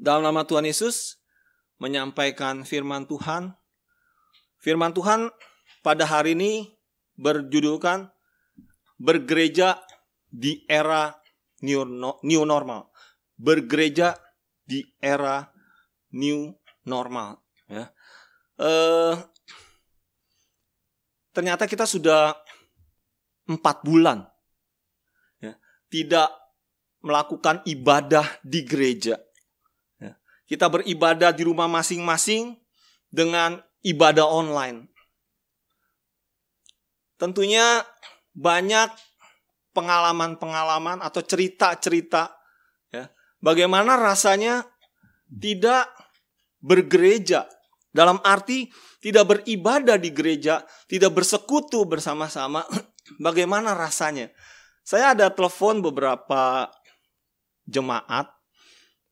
dalam nama Tuhan Yesus menyampaikan firman Tuhan. Firman Tuhan pada hari ini berjudulkan bergereja di era new, normal. Bergereja di era new normal. Ya. E, ternyata kita sudah empat bulan ya, tidak melakukan ibadah di gereja kita beribadah di rumah masing-masing dengan ibadah online. Tentunya banyak pengalaman-pengalaman atau cerita-cerita ya. Bagaimana rasanya tidak bergereja dalam arti tidak beribadah di gereja, tidak bersekutu bersama-sama. Bagaimana rasanya? Saya ada telepon beberapa jemaat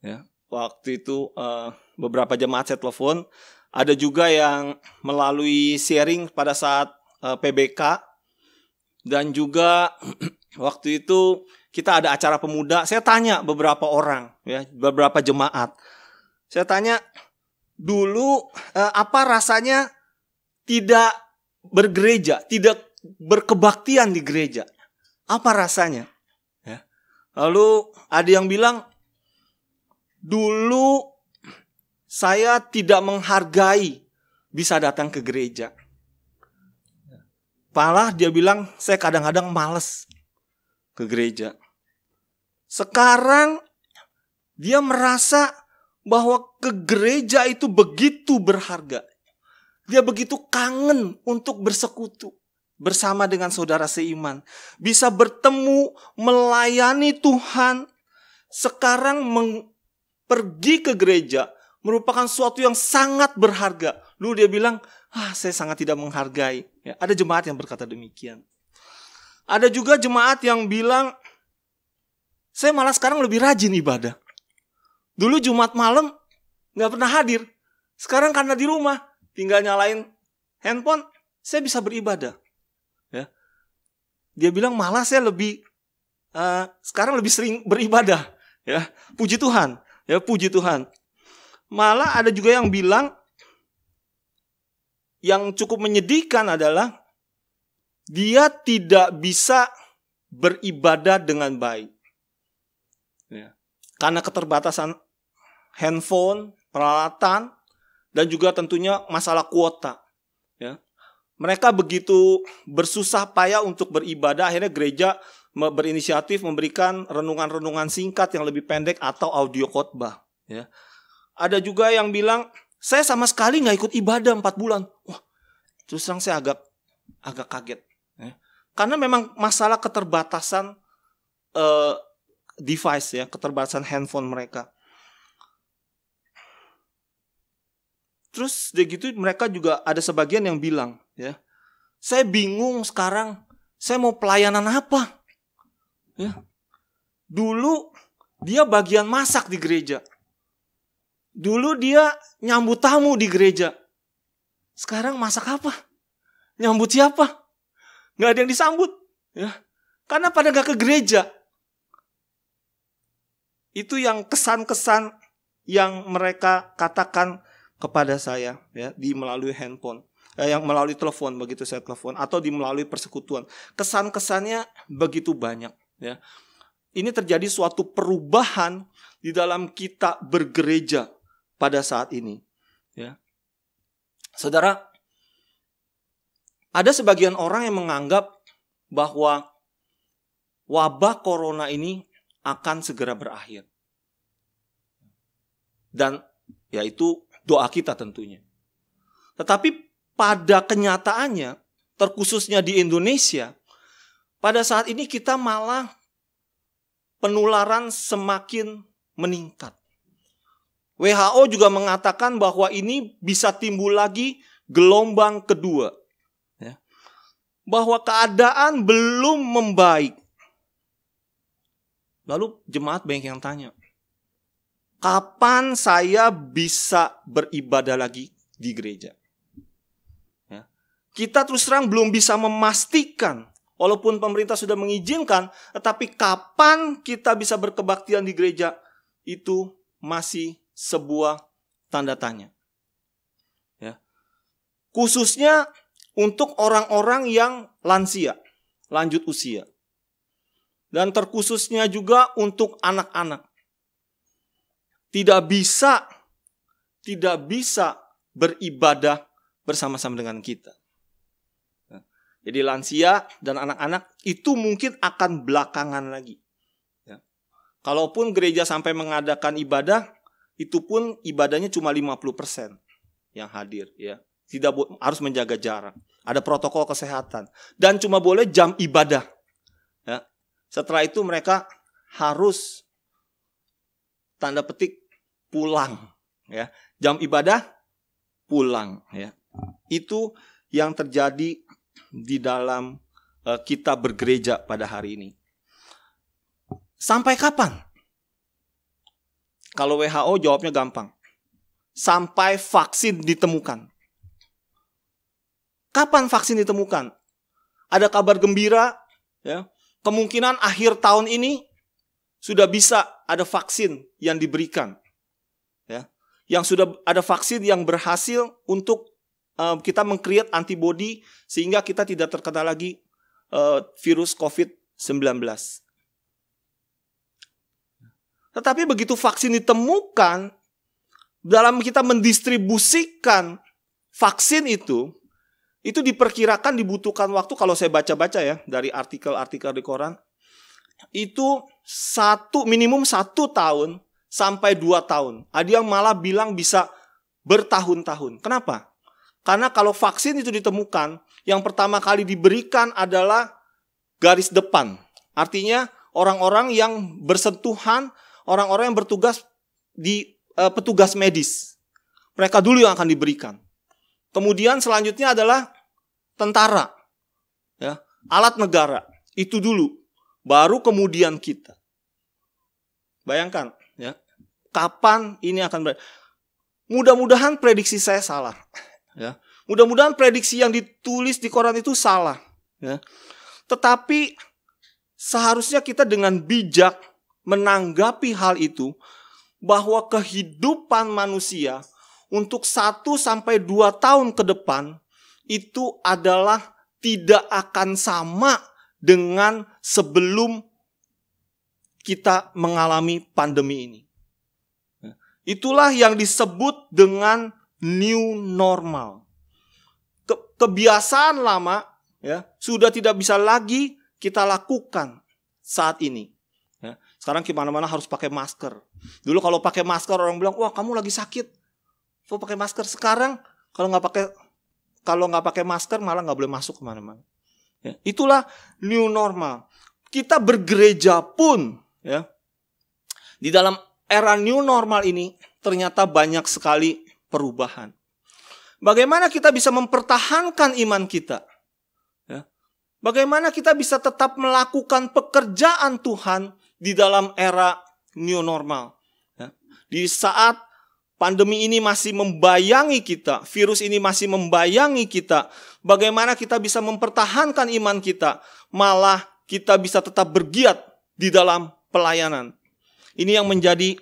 ya, waktu itu uh, beberapa jemaat saya telepon ada juga yang melalui sharing pada saat uh, eh, PBK dan juga waktu itu kita ada acara pemuda saya tanya beberapa orang ya beberapa jemaat saya tanya dulu eh, apa rasanya tidak bergereja tidak berkebaktian di gereja apa rasanya ya. lalu ada yang bilang Dulu saya tidak menghargai bisa datang ke gereja. Malah dia bilang saya kadang-kadang males ke gereja. Sekarang dia merasa bahwa ke gereja itu begitu berharga. Dia begitu kangen untuk bersekutu bersama dengan saudara seiman. Bisa bertemu, melayani Tuhan. Sekarang meng pergi ke gereja merupakan suatu yang sangat berharga. Lalu dia bilang, ah saya sangat tidak menghargai. Ya, ada jemaat yang berkata demikian. Ada juga jemaat yang bilang, saya malah sekarang lebih rajin ibadah. Dulu Jumat malam nggak pernah hadir. Sekarang karena di rumah, tinggal nyalain handphone, saya bisa beribadah. Ya. Dia bilang malah saya lebih uh, sekarang lebih sering beribadah. Ya, puji Tuhan. Ya puji Tuhan. Malah ada juga yang bilang yang cukup menyedihkan adalah dia tidak bisa beribadah dengan baik. Ya. Karena keterbatasan handphone, peralatan, dan juga tentunya masalah kuota. Ya. Mereka begitu bersusah payah untuk beribadah, akhirnya gereja berinisiatif memberikan renungan-renungan singkat yang lebih pendek atau audio khotbah. Ya. Ada juga yang bilang, saya sama sekali nggak ikut ibadah 4 bulan. Wah, terus terang saya agak agak kaget. Ya. Karena memang masalah keterbatasan uh, device ya, keterbatasan handphone mereka. Terus dia gitu mereka juga ada sebagian yang bilang ya, saya bingung sekarang saya mau pelayanan apa? Ya. Dulu dia bagian masak di gereja. Dulu dia nyambut tamu di gereja. Sekarang masak apa? Nyambut siapa? Gak ada yang disambut. Ya. Karena pada gak ke gereja. Itu yang kesan-kesan yang mereka katakan kepada saya ya di melalui handphone eh, yang melalui telepon begitu saya telepon atau di melalui persekutuan kesan-kesannya begitu banyak Ya. Ini terjadi suatu perubahan di dalam kita bergereja pada saat ini. Ya. Saudara, ada sebagian orang yang menganggap bahwa wabah corona ini akan segera berakhir. Dan yaitu doa kita tentunya. Tetapi pada kenyataannya, terkhususnya di Indonesia, pada saat ini kita malah penularan semakin meningkat. WHO juga mengatakan bahwa ini bisa timbul lagi gelombang kedua. Ya. Bahwa keadaan belum membaik. Lalu jemaat banyak yang tanya, kapan saya bisa beribadah lagi di gereja? Ya. Kita terus terang belum bisa memastikan Walaupun pemerintah sudah mengizinkan, tetapi kapan kita bisa berkebaktian di gereja itu masih sebuah tanda tanya. Ya. Khususnya untuk orang-orang yang lansia, lanjut usia. Dan terkhususnya juga untuk anak-anak. Tidak bisa tidak bisa beribadah bersama-sama dengan kita. Jadi lansia dan anak-anak itu mungkin akan belakangan lagi. Ya. Kalaupun gereja sampai mengadakan ibadah, itu pun ibadahnya cuma 50% yang hadir ya. Tidak harus menjaga jarak. Ada protokol kesehatan dan cuma boleh jam ibadah. Ya. Setelah itu mereka harus tanda petik pulang ya. Jam ibadah pulang ya. Itu yang terjadi di dalam uh, kita bergereja pada hari ini. Sampai kapan? Kalau WHO jawabnya gampang. Sampai vaksin ditemukan. Kapan vaksin ditemukan? Ada kabar gembira, ya. Kemungkinan akhir tahun ini sudah bisa ada vaksin yang diberikan. Ya. Yang sudah ada vaksin yang berhasil untuk kita kita mengcreate antibody sehingga kita tidak terkena lagi uh, virus COVID-19. Tetapi begitu vaksin ditemukan, dalam kita mendistribusikan vaksin itu, itu diperkirakan dibutuhkan waktu kalau saya baca-baca ya dari artikel-artikel di koran, itu satu minimum satu tahun sampai dua tahun. Ada yang malah bilang bisa bertahun-tahun. Kenapa? Karena kalau vaksin itu ditemukan, yang pertama kali diberikan adalah garis depan. Artinya orang-orang yang bersentuhan, orang-orang yang bertugas di e, petugas medis. Mereka dulu yang akan diberikan. Kemudian selanjutnya adalah tentara. Ya, alat negara. Itu dulu. Baru kemudian kita. Bayangkan ya. Kapan ini akan ber Mudah-mudahan prediksi saya salah. Ya. Mudah-mudahan prediksi yang ditulis di koran itu salah. Ya. Tetapi seharusnya kita dengan bijak menanggapi hal itu bahwa kehidupan manusia untuk 1 sampai 2 tahun ke depan itu adalah tidak akan sama dengan sebelum kita mengalami pandemi ini. Ya. Itulah yang disebut dengan new normal. kebiasaan lama ya sudah tidak bisa lagi kita lakukan saat ini. Ya. Sekarang kemana-mana harus pakai masker. Dulu kalau pakai masker orang bilang, wah kamu lagi sakit. Kau pakai masker? Sekarang kalau nggak pakai kalau nggak pakai masker malah nggak boleh masuk kemana-mana. Ya. Itulah new normal. Kita bergereja pun ya di dalam era new normal ini ternyata banyak sekali perubahan. Bagaimana kita bisa mempertahankan iman kita? Ya. Bagaimana kita bisa tetap melakukan pekerjaan Tuhan di dalam era new normal? Ya. Di saat pandemi ini masih membayangi kita, virus ini masih membayangi kita, bagaimana kita bisa mempertahankan iman kita, malah kita bisa tetap bergiat di dalam pelayanan. Ini yang menjadi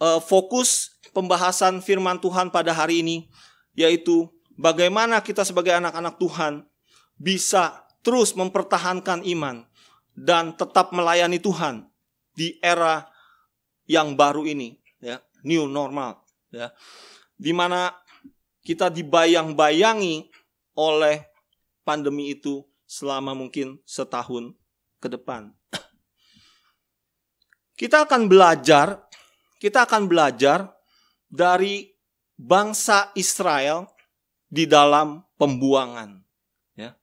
eh, fokus pembahasan firman Tuhan pada hari ini, yaitu bagaimana kita sebagai anak-anak Tuhan bisa terus mempertahankan iman dan tetap melayani Tuhan di era yang baru ini, ya, new normal, ya. Di mana kita dibayang-bayangi oleh pandemi itu selama mungkin setahun ke depan kita akan belajar, kita akan belajar dari bangsa Israel di dalam pembuangan. Ya.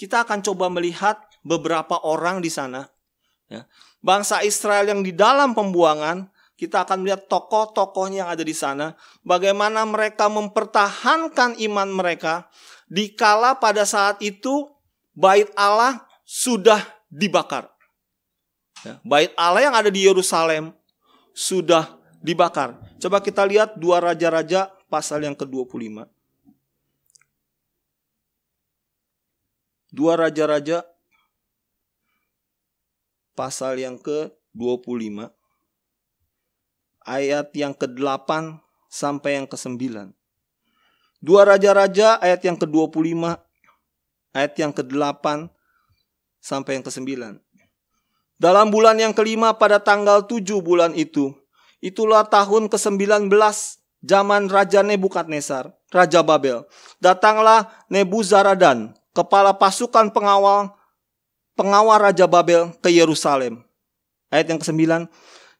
Kita akan coba melihat beberapa orang di sana. Ya. Bangsa Israel yang di dalam pembuangan, kita akan melihat tokoh-tokohnya yang ada di sana. Bagaimana mereka mempertahankan iman mereka dikala pada saat itu bait Allah sudah dibakar. Ya. Bait Allah yang ada di Yerusalem sudah dibakar. Coba kita lihat dua raja-raja pasal yang ke-25. Dua raja-raja pasal yang ke-25 ayat yang ke-8 sampai yang ke-9. Dua raja-raja ayat yang ke-25 ayat yang ke-8 sampai yang ke-9. Dalam bulan yang kelima pada tanggal 7 bulan itu, Itulah tahun ke-19 zaman Raja Nebukadnezar, Raja Babel. Datanglah Nebuzaradan, kepala pasukan pengawal pengawal Raja Babel ke Yerusalem. Ayat yang ke-9,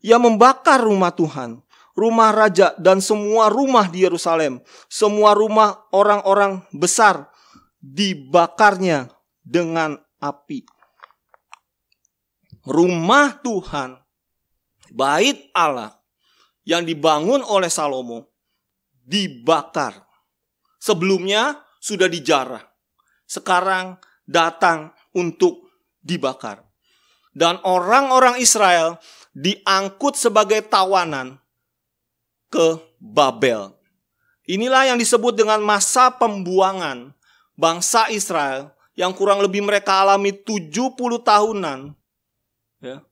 ia membakar rumah Tuhan, rumah raja dan semua rumah di Yerusalem, semua rumah orang-orang besar dibakarnya dengan api. Rumah Tuhan, bait Allah yang dibangun oleh Salomo dibakar. Sebelumnya sudah dijarah. Sekarang datang untuk dibakar. Dan orang-orang Israel diangkut sebagai tawanan ke Babel. Inilah yang disebut dengan masa pembuangan bangsa Israel yang kurang lebih mereka alami 70 tahunan. Ya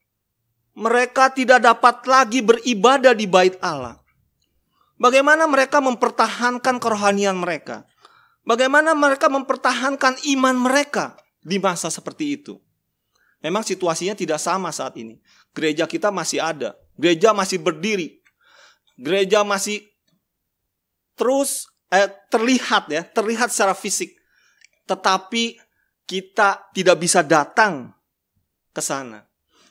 mereka tidak dapat lagi beribadah di bait Allah. Bagaimana mereka mempertahankan kerohanian mereka? Bagaimana mereka mempertahankan iman mereka di masa seperti itu? Memang situasinya tidak sama saat ini. Gereja kita masih ada, gereja masih berdiri, gereja masih terus eh, terlihat ya, terlihat secara fisik. Tetapi kita tidak bisa datang ke sana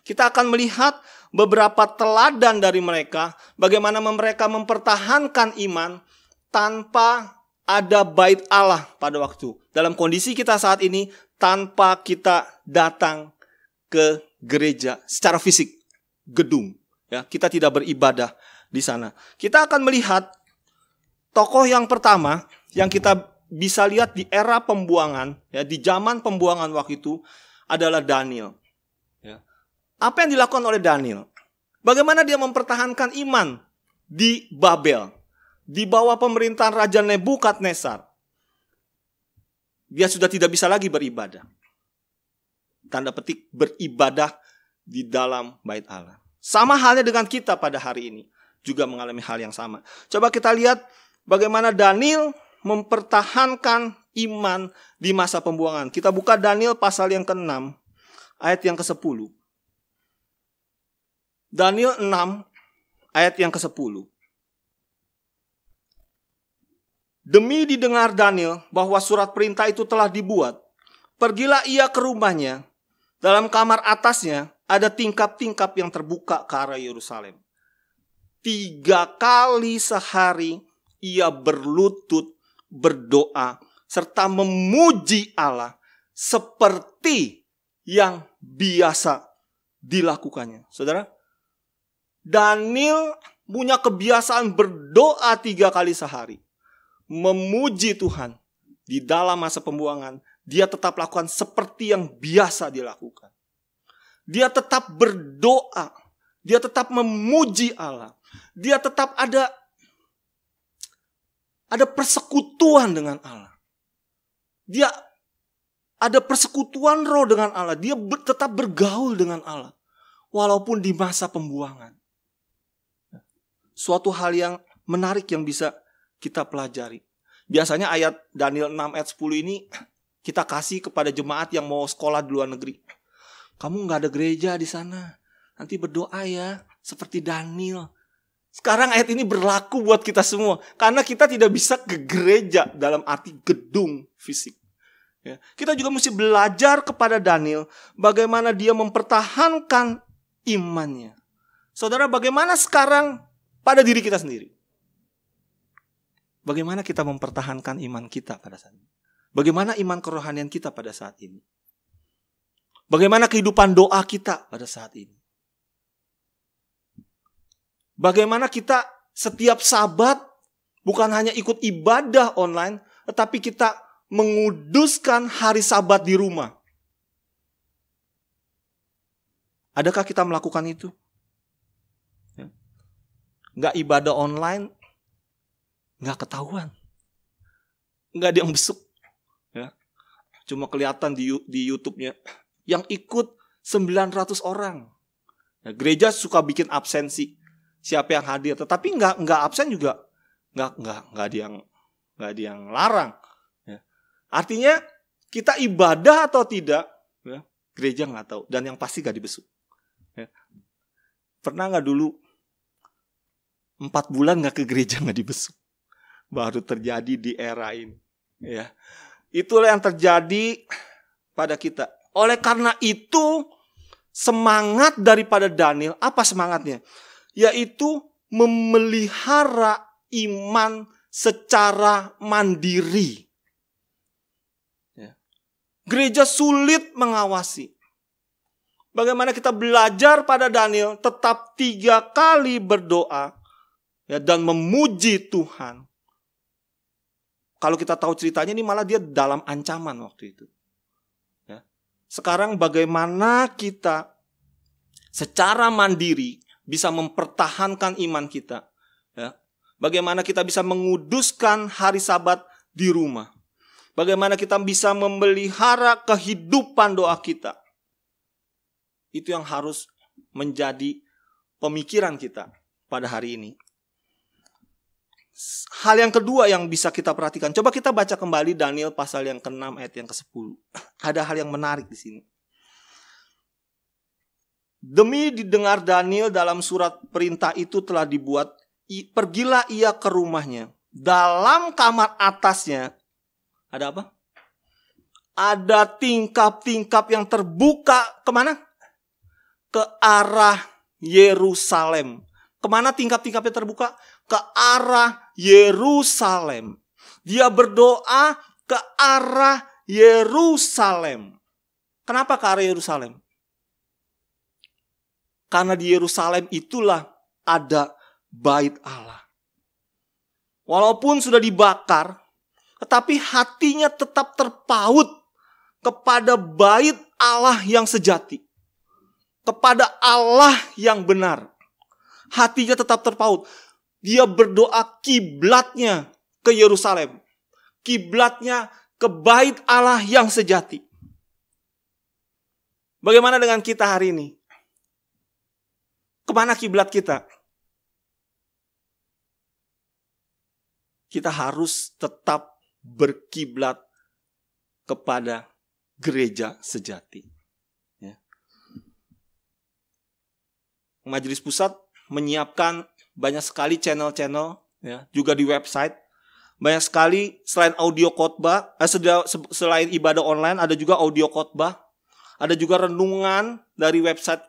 kita akan melihat beberapa teladan dari mereka, bagaimana mereka mempertahankan iman tanpa ada bait Allah pada waktu. Dalam kondisi kita saat ini, tanpa kita datang ke gereja secara fisik, gedung. ya Kita tidak beribadah di sana. Kita akan melihat tokoh yang pertama yang kita bisa lihat di era pembuangan, ya di zaman pembuangan waktu itu adalah Daniel. Apa yang dilakukan oleh Daniel? Bagaimana dia mempertahankan iman di Babel, di bawah pemerintahan Raja Nebukadnezar? Dia sudah tidak bisa lagi beribadah. Tanda petik beribadah di dalam bait Allah. Sama halnya dengan kita pada hari ini juga mengalami hal yang sama. Coba kita lihat bagaimana Daniel mempertahankan iman di masa pembuangan. Kita buka Daniel pasal yang ke-6 ayat yang ke-10. Daniel 6 ayat yang ke-10. Demi didengar Daniel bahwa surat perintah itu telah dibuat, pergilah ia ke rumahnya. Dalam kamar atasnya ada tingkap-tingkap yang terbuka ke arah Yerusalem. Tiga kali sehari ia berlutut berdoa serta memuji Allah seperti yang biasa dilakukannya. Saudara, Daniel punya kebiasaan berdoa tiga kali sehari. Memuji Tuhan di dalam masa pembuangan, dia tetap lakukan seperti yang biasa dilakukan. Dia tetap berdoa, dia tetap memuji Allah, dia tetap ada ada persekutuan dengan Allah. Dia ada persekutuan roh dengan Allah, dia ber, tetap bergaul dengan Allah walaupun di masa pembuangan suatu hal yang menarik yang bisa kita pelajari. Biasanya ayat Daniel 6 ayat 10 ini kita kasih kepada jemaat yang mau sekolah di luar negeri. Kamu nggak ada gereja di sana. Nanti berdoa ya, seperti Daniel. Sekarang ayat ini berlaku buat kita semua karena kita tidak bisa ke gereja dalam arti gedung fisik. Ya. Kita juga mesti belajar kepada Daniel bagaimana dia mempertahankan imannya. Saudara, bagaimana sekarang pada diri kita sendiri. Bagaimana kita mempertahankan iman kita pada saat ini? Bagaimana iman kerohanian kita pada saat ini? Bagaimana kehidupan doa kita pada saat ini? Bagaimana kita setiap sabat bukan hanya ikut ibadah online, tetapi kita menguduskan hari sabat di rumah. Adakah kita melakukan itu? nggak ibadah online, nggak ketahuan, nggak ada besuk, ya. Cuma kelihatan di di YouTube-nya yang ikut 900 orang. ya, gereja suka bikin absensi siapa yang hadir, tetapi nggak nggak absen juga nggak nggak nggak ada yang nggak ada yang larang. Ya. Artinya kita ibadah atau tidak, ya, gereja nggak tahu dan yang pasti nggak dibesuk. Ya. Pernah nggak dulu Empat bulan nggak ke gereja nggak dibesuk. Baru terjadi di era ini. Ya. Itulah yang terjadi pada kita. Oleh karena itu, semangat daripada Daniel, apa semangatnya? Yaitu memelihara iman secara mandiri. Ya. Gereja sulit mengawasi. Bagaimana kita belajar pada Daniel tetap tiga kali berdoa ya, dan memuji Tuhan. Kalau kita tahu ceritanya ini malah dia dalam ancaman waktu itu. Ya. Sekarang bagaimana kita secara mandiri bisa mempertahankan iman kita. Ya. Bagaimana kita bisa menguduskan hari sabat di rumah. Bagaimana kita bisa memelihara kehidupan doa kita. Itu yang harus menjadi pemikiran kita pada hari ini hal yang kedua yang bisa kita perhatikan. Coba kita baca kembali Daniel pasal yang ke-6 ayat yang ke-10. Ada hal yang menarik di sini. Demi didengar Daniel dalam surat perintah itu telah dibuat, pergilah ia ke rumahnya. Dalam kamar atasnya, ada apa? Ada tingkap-tingkap yang terbuka kemana? Ke arah Yerusalem. Kemana tingkap-tingkapnya terbuka? Ke arah Yerusalem. Dia berdoa ke arah Yerusalem. Kenapa ke arah Yerusalem? Karena di Yerusalem itulah ada bait Allah. Walaupun sudah dibakar, tetapi hatinya tetap terpaut kepada bait Allah yang sejati. Kepada Allah yang benar. Hatinya tetap terpaut. Dia berdoa kiblatnya ke Yerusalem. Kiblatnya ke bait Allah yang sejati. Bagaimana dengan kita hari ini? Kemana kiblat kita? Kita harus tetap berkiblat kepada gereja sejati. Ya. Majelis pusat menyiapkan banyak sekali channel-channel ya, juga di website. Banyak sekali selain audio khotbah, eh, selain ibadah online ada juga audio khotbah, ada juga renungan dari website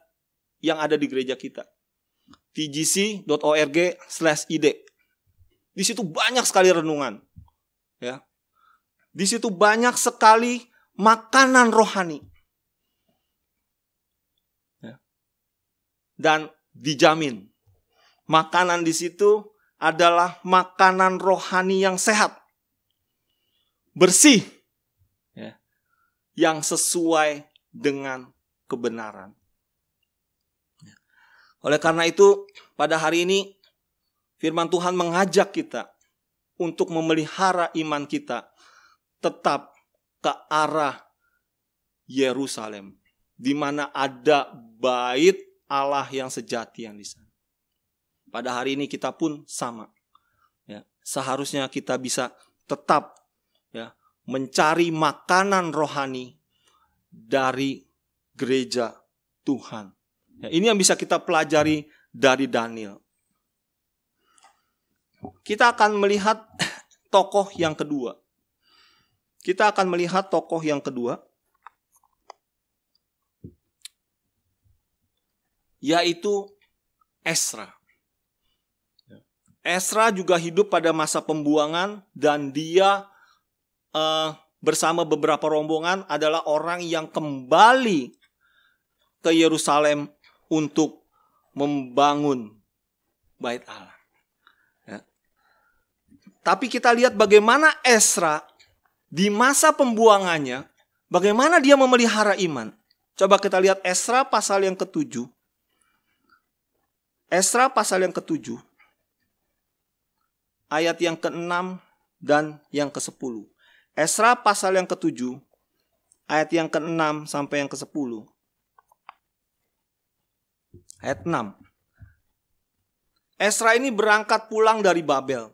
yang ada di gereja kita. tgc.org/id. Di situ banyak sekali renungan. Ya. Di situ banyak sekali makanan rohani. Ya. Dan dijamin Makanan di situ adalah makanan rohani yang sehat, bersih, ya, yang sesuai dengan kebenaran. Ya. Oleh karena itu, pada hari ini firman Tuhan mengajak kita untuk memelihara iman kita tetap ke arah Yerusalem, di mana ada bait Allah yang sejati yang di sana. Pada hari ini kita pun sama. Ya, seharusnya kita bisa tetap ya mencari makanan rohani dari gereja Tuhan. Ya, ini yang bisa kita pelajari dari Daniel. Kita akan melihat tokoh yang kedua. Kita akan melihat tokoh yang kedua, yaitu Esra. Esra juga hidup pada masa pembuangan dan dia uh, bersama beberapa rombongan adalah orang yang kembali ke Yerusalem untuk membangun bait Allah. Ya. Tapi kita lihat bagaimana Esra di masa pembuangannya, bagaimana dia memelihara iman. Coba kita lihat Esra pasal yang ketujuh. Esra pasal yang ketujuh ayat yang ke-6 dan yang ke-10. Esra pasal yang ke-7 ayat yang ke-6 sampai yang ke-10. Ayat 6. Esra ini berangkat pulang dari Babel.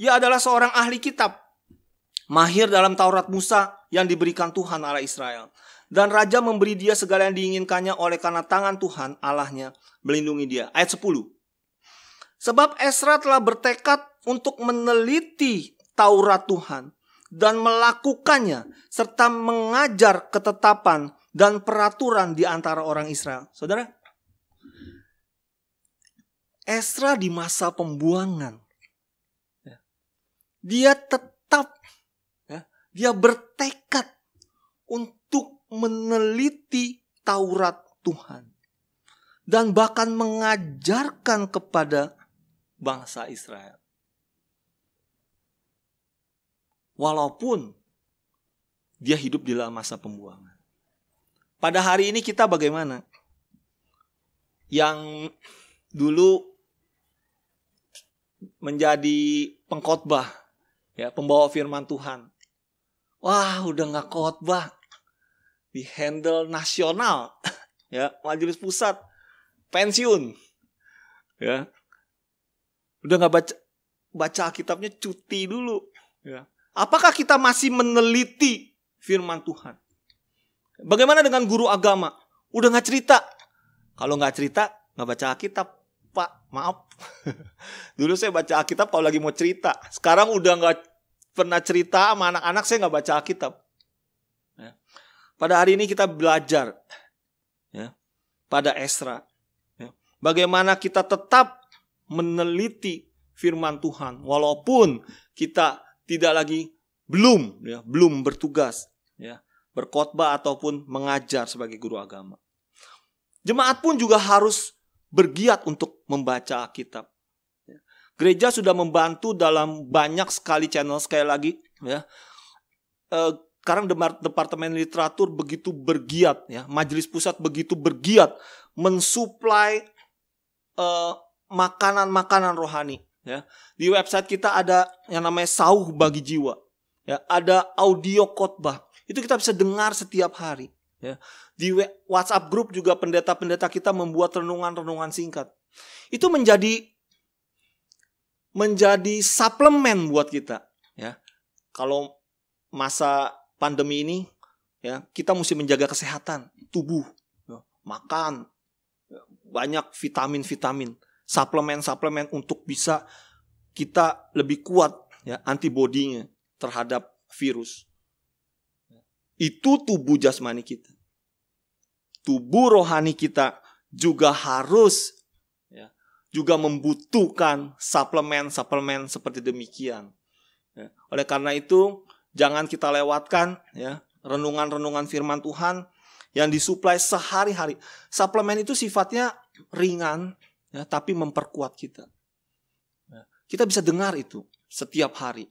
Ia adalah seorang ahli kitab, mahir dalam Taurat Musa yang diberikan Tuhan Allah Israel. Dan raja memberi dia segala yang diinginkannya oleh karena tangan Tuhan Allahnya melindungi dia. Ayat 10. Sebab Esra telah bertekad untuk meneliti Taurat Tuhan dan melakukannya serta mengajar ketetapan dan peraturan di antara orang Israel. Saudara, Esra di masa pembuangan, ya, dia tetap, ya, dia bertekad untuk meneliti Taurat Tuhan dan bahkan mengajarkan kepada bangsa Israel. walaupun dia hidup di dalam masa pembuangan. Pada hari ini kita bagaimana? Yang dulu menjadi pengkhotbah, ya pembawa firman Tuhan. Wah, udah nggak khotbah di handle nasional, ya majelis pusat pensiun, ya udah nggak baca baca kitabnya cuti dulu, ya Apakah kita masih meneliti firman Tuhan? Bagaimana dengan guru agama? Udah nggak cerita. Kalau nggak cerita, nggak baca Alkitab. Pak, maaf. Dulu saya baca Alkitab kalau lagi mau cerita. Sekarang udah nggak pernah cerita sama anak-anak, saya nggak baca Alkitab. Ya. Pada hari ini kita belajar ya, pada Esra. Ya. Bagaimana kita tetap meneliti firman Tuhan. Walaupun kita tidak lagi belum ya, belum bertugas ya, berkhotbah ataupun mengajar sebagai guru agama. Jemaat pun juga harus bergiat untuk membaca Alkitab. Ya. Gereja sudah membantu dalam banyak sekali channel sekali lagi ya. Eh, sekarang departemen literatur begitu bergiat ya, majelis pusat begitu bergiat mensuplai eh, makanan-makanan rohani ya. Di website kita ada yang namanya sauh bagi jiwa. Ya, ada audio khotbah. Itu kita bisa dengar setiap hari, ya. Di WhatsApp grup juga pendeta-pendeta kita membuat renungan-renungan singkat. Itu menjadi menjadi suplemen buat kita, ya. Kalau masa pandemi ini ya, kita mesti menjaga kesehatan tubuh, ya. makan ya. banyak vitamin-vitamin suplemen-suplemen untuk bisa kita lebih kuat ya antibodinya terhadap virus. Itu tubuh jasmani kita. Tubuh rohani kita juga harus ya, juga membutuhkan suplemen-suplemen seperti demikian. Ya. Oleh karena itu, jangan kita lewatkan ya renungan-renungan firman Tuhan yang disuplai sehari-hari. Suplemen itu sifatnya ringan, ya, tapi memperkuat kita. Ya, kita bisa dengar itu setiap hari.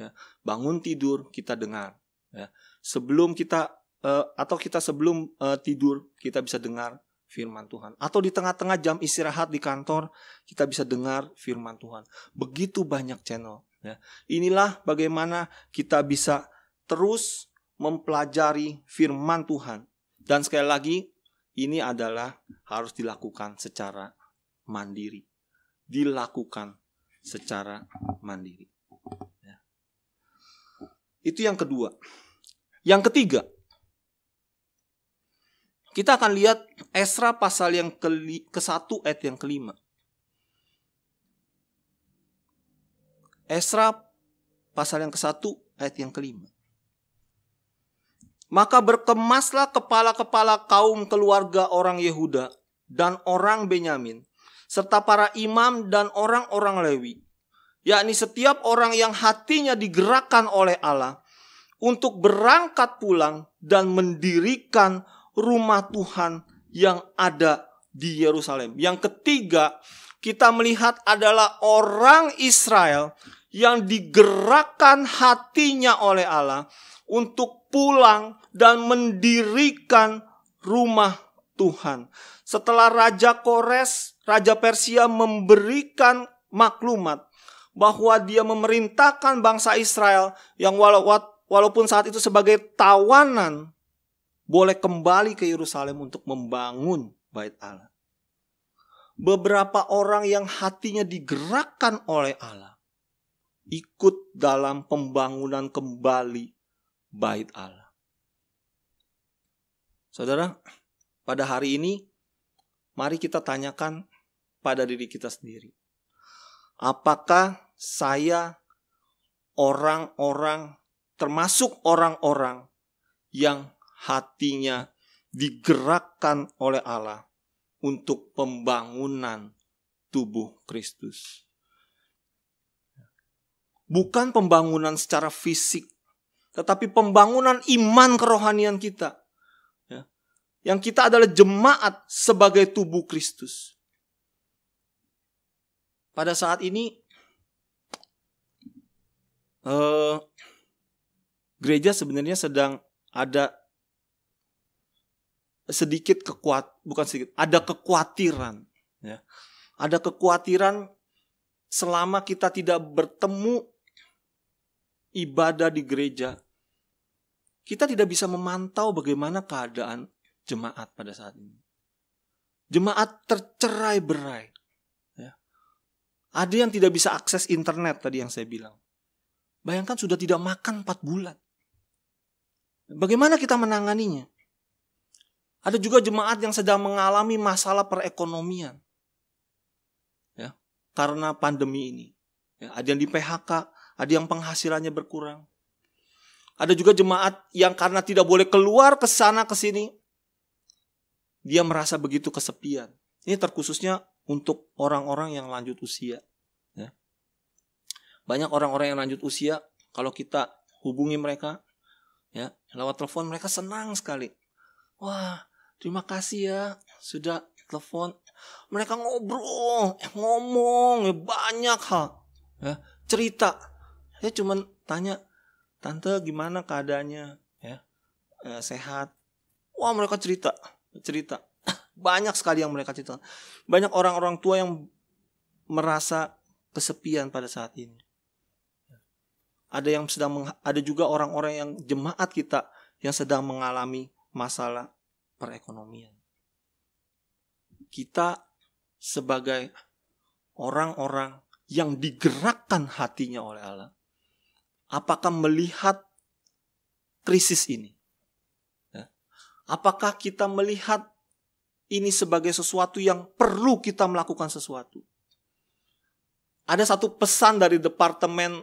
Ya, bangun tidur kita dengar. Ya, sebelum kita uh, atau kita sebelum uh, tidur kita bisa dengar firman Tuhan. Atau di tengah-tengah jam istirahat di kantor, kita bisa dengar firman Tuhan. Begitu banyak channel. Ya. Inilah bagaimana kita bisa terus mempelajari firman Tuhan. Dan sekali lagi, ini adalah harus dilakukan secara mandiri, dilakukan secara mandiri. Ya. Itu yang kedua. Yang ketiga, kita akan lihat Esra pasal yang ke, ke satu ayat yang kelima. Esra pasal yang ke satu ayat yang kelima. Maka berkemaslah kepala-kepala kaum keluarga orang Yehuda dan orang Benyamin serta para imam dan orang-orang Lewi, yakni setiap orang yang hatinya digerakkan oleh Allah untuk berangkat pulang dan mendirikan rumah Tuhan yang ada di Yerusalem. Yang ketiga, kita melihat adalah orang Israel yang digerakkan hatinya oleh Allah untuk pulang dan mendirikan rumah Tuhan. Setelah Raja Kores, Raja Persia memberikan maklumat bahwa dia memerintahkan bangsa Israel yang walaupun saat itu sebagai tawanan boleh kembali ke Yerusalem untuk membangun bait Allah. Beberapa orang yang hatinya digerakkan oleh Allah ikut dalam pembangunan kembali bait Allah. Saudara, pada hari ini, mari kita tanyakan pada diri kita sendiri. Apakah saya orang-orang termasuk orang-orang yang hatinya digerakkan oleh Allah untuk pembangunan tubuh Kristus. Bukan pembangunan secara fisik, tetapi pembangunan iman kerohanian kita yang kita adalah jemaat sebagai tubuh Kristus. Pada saat ini, eh, gereja sebenarnya sedang ada sedikit kekuat, bukan sedikit, ada kekhawatiran, ya. ada kekhawatiran selama kita tidak bertemu ibadah di gereja, kita tidak bisa memantau bagaimana keadaan jemaat pada saat ini. Jemaat tercerai berai. Ya. Ada yang tidak bisa akses internet tadi yang saya bilang. Bayangkan sudah tidak makan 4 bulan. Bagaimana kita menanganinya? Ada juga jemaat yang sedang mengalami masalah perekonomian. Ya, karena pandemi ini. Ya, ada yang di PHK, ada yang penghasilannya berkurang. Ada juga jemaat yang karena tidak boleh keluar ke sana ke sini, dia merasa begitu kesepian. Ini terkhususnya untuk orang-orang yang lanjut usia. Ya. Banyak orang-orang yang lanjut usia, kalau kita hubungi mereka, ya lewat telepon mereka senang sekali. Wah, terima kasih ya sudah telepon. Mereka ngobrol, eh, ngomong eh, banyak hal, ya, cerita. Saya cuman tanya, tante gimana keadaannya, ya, eh, sehat. Wah mereka cerita, cerita banyak sekali yang mereka ceritakan banyak orang-orang tua yang merasa kesepian pada saat ini ada yang sedang ada juga orang-orang yang jemaat kita yang sedang mengalami masalah perekonomian kita sebagai orang-orang yang digerakkan hatinya oleh Allah apakah melihat krisis ini Apakah kita melihat ini sebagai sesuatu yang perlu kita melakukan sesuatu? Ada satu pesan dari Departemen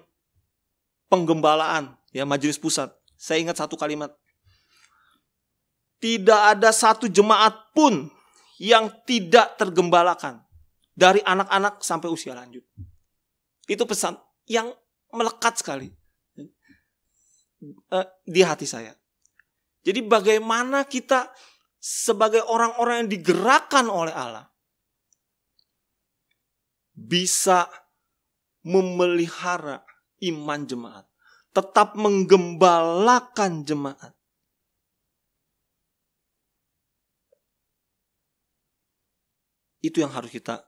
Penggembalaan, ya Majelis Pusat. Saya ingat satu kalimat. Tidak ada satu jemaat pun yang tidak tergembalakan dari anak-anak sampai usia lanjut. Itu pesan yang melekat sekali eh, di hati saya. Jadi bagaimana kita sebagai orang-orang yang digerakkan oleh Allah bisa memelihara iman jemaat, tetap menggembalakan jemaat. Itu yang harus kita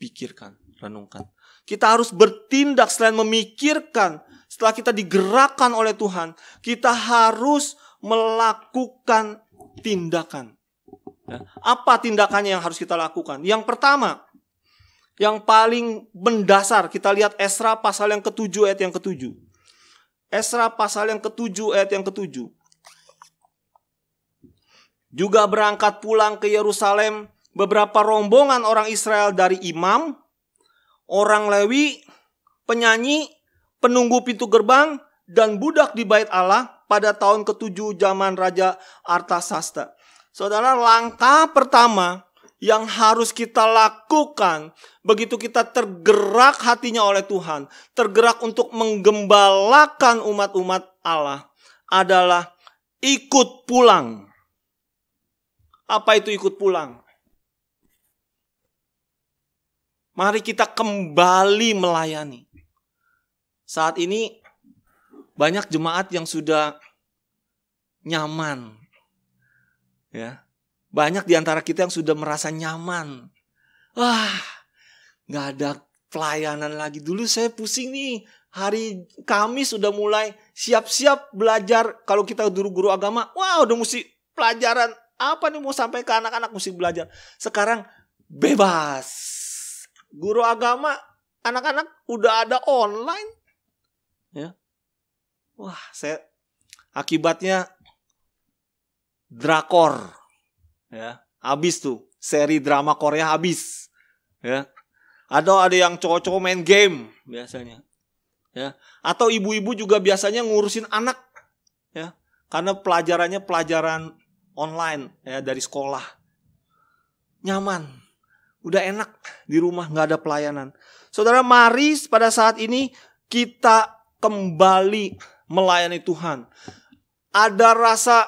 pikirkan, renungkan. Kita harus bertindak selain memikirkan. Setelah kita digerakkan oleh Tuhan, kita harus melakukan tindakan. Ya, apa tindakannya yang harus kita lakukan? Yang pertama, yang paling mendasar kita lihat Esra pasal yang ketujuh ayat yang ketujuh. Esra pasal yang ketujuh ayat yang ketujuh. Juga berangkat pulang ke Yerusalem beberapa rombongan orang Israel dari imam, orang Lewi, penyanyi, penunggu pintu gerbang, dan budak di bait Allah pada tahun ketujuh zaman Raja Artasasta. Saudara, langkah pertama yang harus kita lakukan begitu kita tergerak hatinya oleh Tuhan, tergerak untuk menggembalakan umat-umat Allah adalah ikut pulang. Apa itu ikut pulang? Mari kita kembali melayani. Saat ini banyak jemaat yang sudah nyaman. Ya. Banyak di antara kita yang sudah merasa nyaman. Wah, nggak ada pelayanan lagi. Dulu saya pusing nih. Hari Kamis sudah mulai siap-siap belajar. Kalau kita guru-guru agama, wah udah mesti pelajaran. Apa nih mau sampai ke anak-anak mesti belajar. Sekarang bebas. Guru agama, anak-anak udah ada online. Ya. Wah, saya akibatnya drakor ya, habis tuh seri drama Korea habis. Ya. Ada ada yang cowok-cowok main game biasanya. Ya, atau ibu-ibu juga biasanya ngurusin anak ya, karena pelajarannya pelajaran online ya dari sekolah. Nyaman, udah enak di rumah nggak ada pelayanan. Saudara mari pada saat ini kita kembali melayani Tuhan. Ada rasa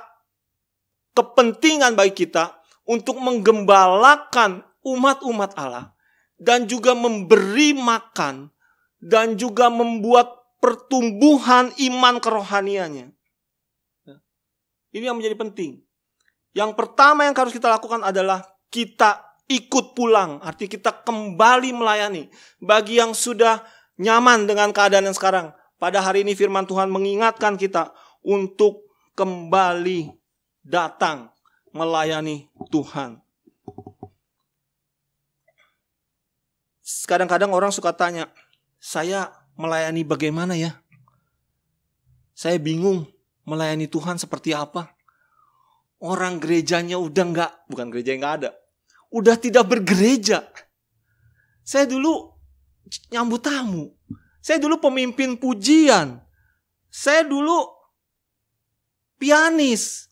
kepentingan bagi kita untuk menggembalakan umat-umat Allah dan juga memberi makan dan juga membuat pertumbuhan iman kerohaniannya. Ya. Ini yang menjadi penting. Yang pertama yang harus kita lakukan adalah kita ikut pulang, arti kita kembali melayani. Bagi yang sudah nyaman dengan keadaan yang sekarang, pada hari ini firman Tuhan mengingatkan kita untuk kembali datang melayani Tuhan. Kadang-kadang orang suka tanya, saya melayani bagaimana ya? Saya bingung melayani Tuhan seperti apa. Orang gerejanya udah nggak, bukan gereja yang nggak ada, udah tidak bergereja. Saya dulu nyambut tamu, saya dulu pemimpin pujian. Saya dulu pianis.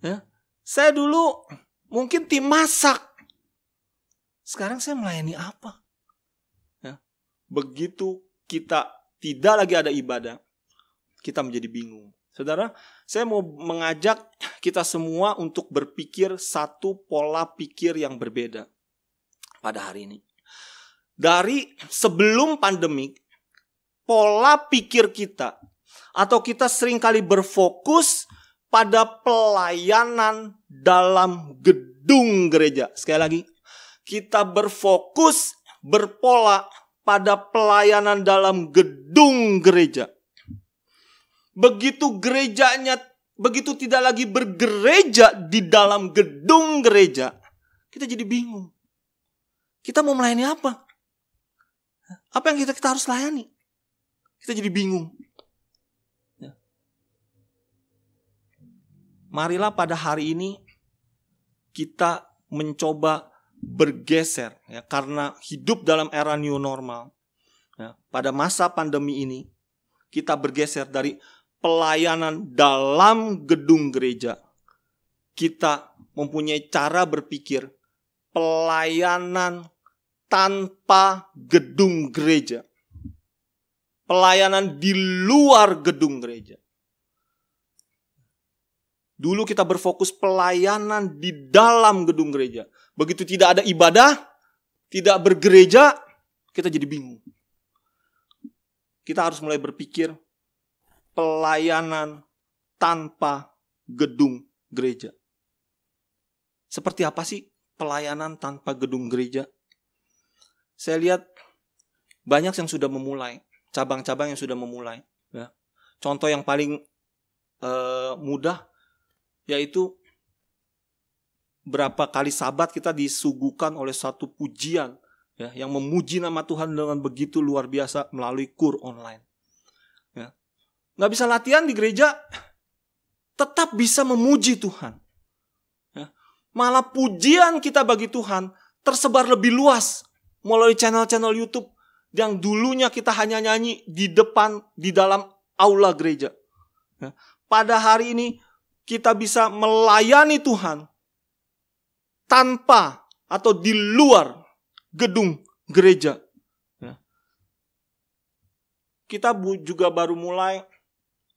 Ya. Saya dulu mungkin tim masak. Sekarang saya melayani apa? Ya. Begitu kita tidak lagi ada ibadah, kita menjadi bingung. Saudara, saya mau mengajak kita semua untuk berpikir satu pola pikir yang berbeda pada hari ini dari sebelum pandemik pola pikir kita atau kita seringkali berfokus pada pelayanan dalam gedung gereja. Sekali lagi, kita berfokus berpola pada pelayanan dalam gedung gereja. Begitu gerejanya begitu tidak lagi bergereja di dalam gedung gereja, kita jadi bingung. Kita mau melayani apa? Apa yang kita, kita harus layani? Kita jadi bingung. Ya. Marilah pada hari ini kita mencoba bergeser ya karena hidup dalam era new normal. Ya, pada masa pandemi ini kita bergeser dari pelayanan dalam gedung gereja. Kita mempunyai cara berpikir pelayanan tanpa gedung gereja. Pelayanan di luar gedung gereja. Dulu kita berfokus pelayanan di dalam gedung gereja. Begitu tidak ada ibadah, tidak bergereja, kita jadi bingung. Kita harus mulai berpikir pelayanan tanpa gedung gereja. Seperti apa sih pelayanan tanpa gedung gereja? saya lihat banyak yang sudah memulai cabang-cabang yang sudah memulai ya contoh yang paling uh, mudah yaitu berapa kali sabat kita disuguhkan oleh satu pujian ya yang memuji nama Tuhan dengan begitu luar biasa melalui kur online ya nggak bisa latihan di gereja tetap bisa memuji Tuhan ya. malah pujian kita bagi Tuhan tersebar lebih luas melalui channel-channel YouTube yang dulunya kita hanya nyanyi di depan di dalam aula gereja. Ya. Pada hari ini kita bisa melayani Tuhan tanpa atau di luar gedung gereja. Ya. Kita juga baru mulai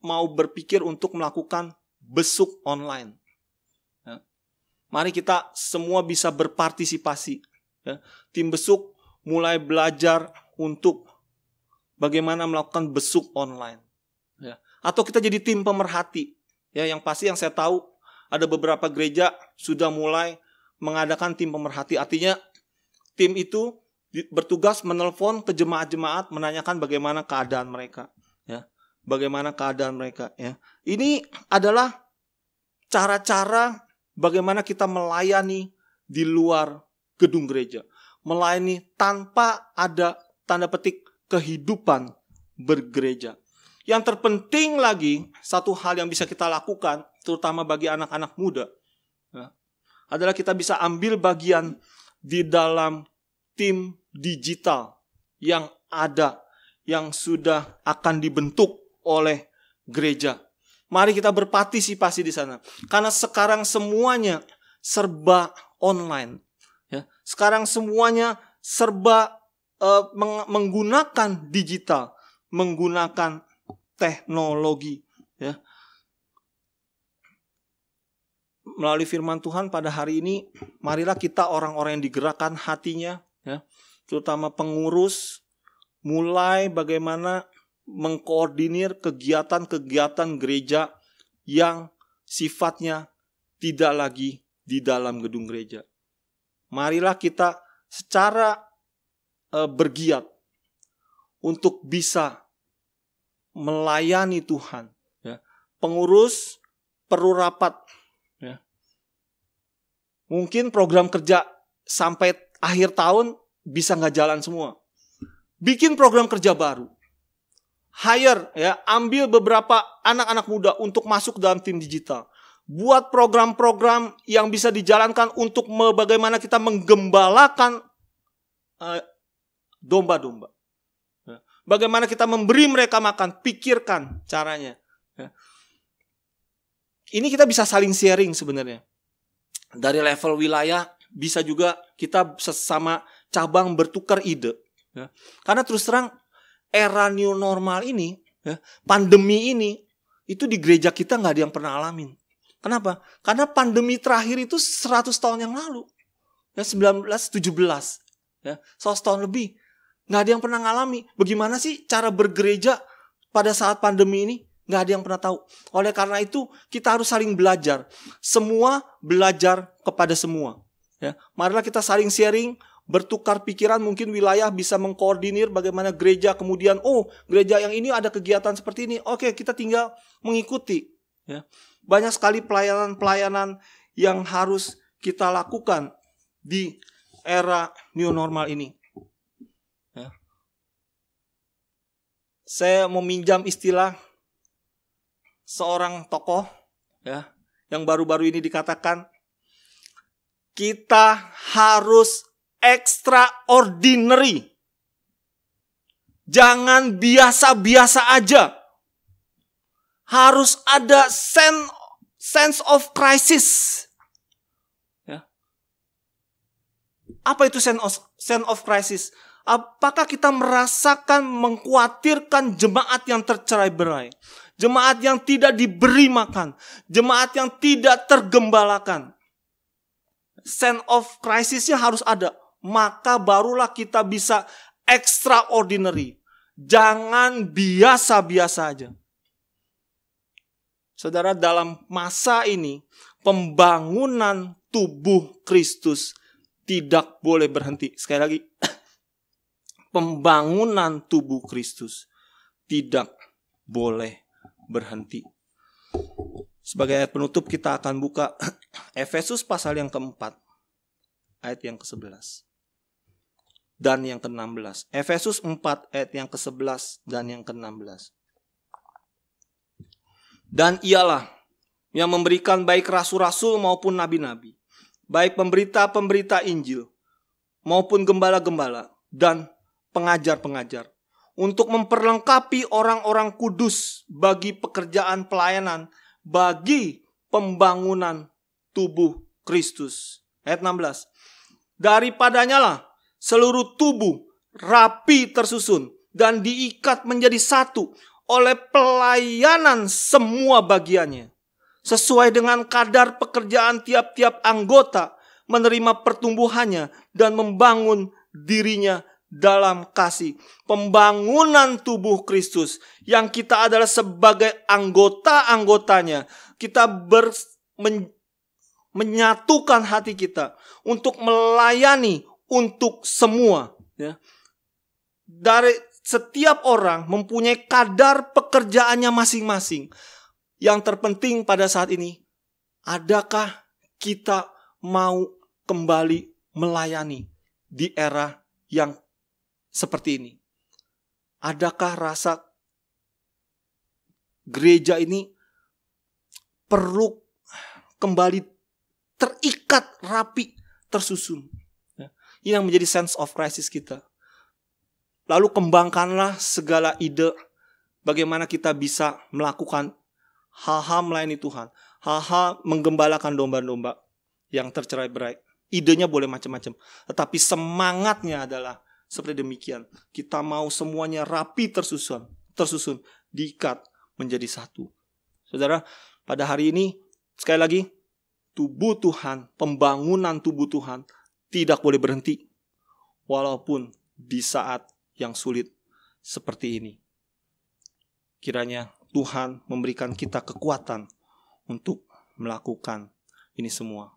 mau berpikir untuk melakukan besuk online. Ya. Mari kita semua bisa berpartisipasi. Tim besuk mulai belajar untuk bagaimana melakukan besuk online. Ya. Atau kita jadi tim pemerhati. Ya, yang pasti yang saya tahu ada beberapa gereja sudah mulai mengadakan tim pemerhati. Artinya tim itu bertugas menelpon ke jemaat-jemaat menanyakan bagaimana keadaan mereka, ya. Bagaimana keadaan mereka, ya. Ini adalah cara-cara bagaimana kita melayani di luar gedung gereja melayani tanpa ada tanda petik kehidupan bergereja. Yang terpenting lagi, satu hal yang bisa kita lakukan, terutama bagi anak-anak muda, ya, adalah kita bisa ambil bagian di dalam tim digital yang ada, yang sudah akan dibentuk oleh gereja. Mari kita berpartisipasi di sana. Karena sekarang semuanya serba online. Ya, sekarang semuanya serba uh, meng menggunakan digital, menggunakan teknologi. Ya. Melalui firman Tuhan pada hari ini, marilah kita orang-orang yang digerakkan hatinya, ya, terutama pengurus, mulai bagaimana mengkoordinir kegiatan-kegiatan gereja yang sifatnya tidak lagi di dalam gedung gereja marilah kita secara e, bergiat untuk bisa melayani Tuhan. Ya. Pengurus perlu rapat. Ya. Mungkin program kerja sampai akhir tahun bisa nggak jalan semua. Bikin program kerja baru hire ya ambil beberapa anak-anak muda untuk masuk dalam tim digital buat program-program yang bisa dijalankan untuk bagaimana kita menggembalakan eh, domba-domba. Ya. bagaimana kita memberi mereka makan, pikirkan caranya. Ya. Ini kita bisa saling sharing sebenarnya. Dari level wilayah bisa juga kita sesama cabang bertukar ide. Ya. Karena terus terang era new normal ini, pandemi ini, itu di gereja kita nggak ada yang pernah alamin. Kenapa? Karena pandemi terakhir itu 100 tahun yang lalu. Ya 1917. Ya, 100 tahun lebih. Nggak ada yang pernah ngalami. Bagaimana sih cara bergereja pada saat pandemi ini? Nggak ada yang pernah tahu. Oleh karena itu, kita harus saling belajar. Semua belajar kepada semua. Ya, marilah kita saling sharing, bertukar pikiran mungkin wilayah bisa mengkoordinir bagaimana gereja kemudian oh gereja yang ini ada kegiatan seperti ini oke kita tinggal mengikuti ya banyak sekali pelayanan-pelayanan yang harus kita lakukan di era new normal ini. Ya. Saya meminjam istilah seorang tokoh ya yang baru-baru ini dikatakan kita harus extraordinary. Jangan biasa-biasa aja harus ada sense, sense of crisis. Ya. Apa itu sense of, sense of crisis? Apakah kita merasakan mengkhawatirkan jemaat yang tercerai berai? Jemaat yang tidak diberi makan. Jemaat yang tidak tergembalakan. Sense of crisisnya harus ada. Maka barulah kita bisa extraordinary. Jangan biasa-biasa aja. Saudara, dalam masa ini pembangunan tubuh Kristus tidak boleh berhenti. Sekali lagi, pembangunan tubuh Kristus tidak boleh berhenti. Sebagai ayat penutup kita akan buka Efesus pasal yang keempat ayat yang ke-11 dan yang ke-16. Efesus 4 ayat yang ke-11 dan yang ke-16. Dan ialah yang memberikan baik rasul-rasul maupun nabi-nabi, baik pemberita-pemberita Injil maupun gembala-gembala dan pengajar-pengajar untuk memperlengkapi orang-orang kudus bagi pekerjaan pelayanan bagi pembangunan tubuh Kristus. Ayat 16. Daripadanya lah seluruh tubuh rapi tersusun dan diikat menjadi satu oleh pelayanan semua bagiannya. Sesuai dengan kadar pekerjaan tiap-tiap anggota menerima pertumbuhannya dan membangun dirinya dalam kasih. Pembangunan tubuh Kristus yang kita adalah sebagai anggota-anggotanya. Kita ber, men, menyatukan hati kita untuk melayani untuk semua. Ya. Dari setiap orang mempunyai kadar pekerjaannya masing-masing. Yang terpenting pada saat ini, adakah kita mau kembali melayani di era yang seperti ini? Adakah rasa gereja ini perlu kembali terikat rapi, tersusun? Ya, ini yang menjadi sense of crisis kita Lalu kembangkanlah segala ide bagaimana kita bisa melakukan hal-hal melayani Tuhan. Hal-hal menggembalakan domba-domba yang tercerai berai. Idenya boleh macam-macam. Tetapi semangatnya adalah seperti demikian. Kita mau semuanya rapi tersusun. Tersusun. Diikat menjadi satu. Saudara, pada hari ini, sekali lagi, tubuh Tuhan, pembangunan tubuh Tuhan tidak boleh berhenti. Walaupun di saat yang sulit seperti ini. Kiranya Tuhan memberikan kita kekuatan untuk melakukan ini semua.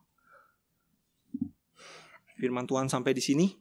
Firman Tuhan sampai di sini.